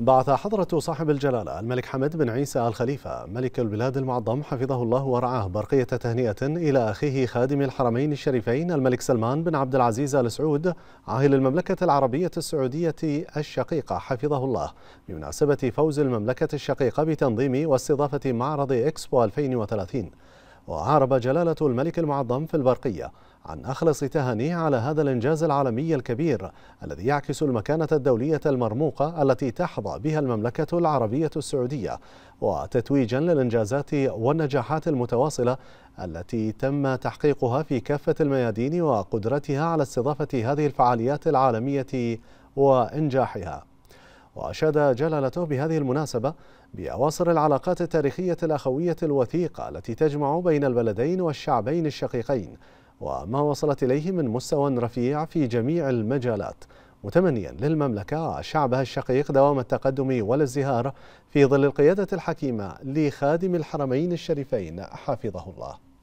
بعث حضرة صاحب الجلالة الملك حمد بن عيسى الخليفة ملك البلاد المعظم حفظه الله ورعاه برقية تهنئة إلى أخيه خادم الحرمين الشريفين الملك سلمان بن عبد العزيز آل سعود عاهل المملكة العربية السعودية الشقيقة حفظه الله بمناسبة فوز المملكة الشقيقة بتنظيم واستضافة معرض إكسبو 2030 وأعرب جلالة الملك المعظم في البرقية عن أخلص تهانيه على هذا الإنجاز العالمي الكبير الذي يعكس المكانة الدولية المرموقة التي تحظى بها المملكة العربية السعودية وتتويجا للإنجازات والنجاحات المتواصلة التي تم تحقيقها في كافة الميادين وقدرتها على استضافة هذه الفعاليات العالمية وإنجاحها وأشاد جلالته بهذه المناسبة بأواصر العلاقات التاريخية الأخوية الوثيقة التي تجمع بين البلدين والشعبين الشقيقين وما وصلت إليه من مستوى رفيع في جميع المجالات متمنيا للمملكة وشعبها الشقيق دوام التقدم والازدهار في ظل القيادة الحكيمة لخادم الحرمين الشريفين حفظه الله